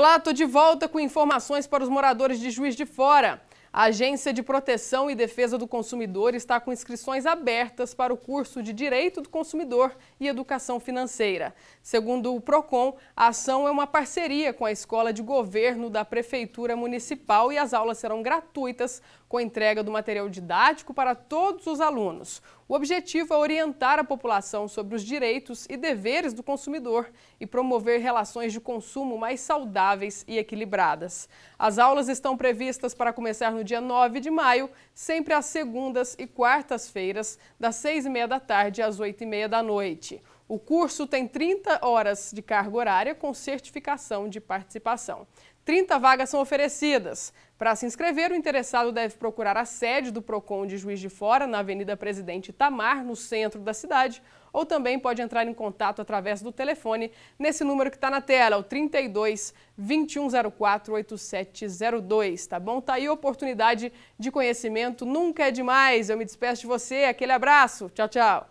Olá, estou de volta com informações para os moradores de Juiz de Fora. A Agência de Proteção e Defesa do Consumidor está com inscrições abertas para o curso de Direito do Consumidor e Educação Financeira. Segundo o PROCON, a ação é uma parceria com a Escola de Governo da Prefeitura Municipal e as aulas serão gratuitas, com entrega do material didático para todos os alunos. O objetivo é orientar a população sobre os direitos e deveres do consumidor e promover relações de consumo mais saudáveis e equilibradas. As aulas estão previstas para começar no no dia 9 de maio, sempre às segundas e quartas-feiras, das 6h30 da tarde às 8h30 da noite. O curso tem 30 horas de carga horária com certificação de participação. 30 vagas são oferecidas. Para se inscrever, o interessado deve procurar a sede do PROCON de Juiz de Fora, na Avenida Presidente Tamar, no centro da cidade, ou também pode entrar em contato através do telefone nesse número que está na tela, o 32 2104 8702, tá bom? Tá aí a oportunidade de conhecimento, nunca é demais. Eu me despeço de você, aquele abraço, tchau, tchau.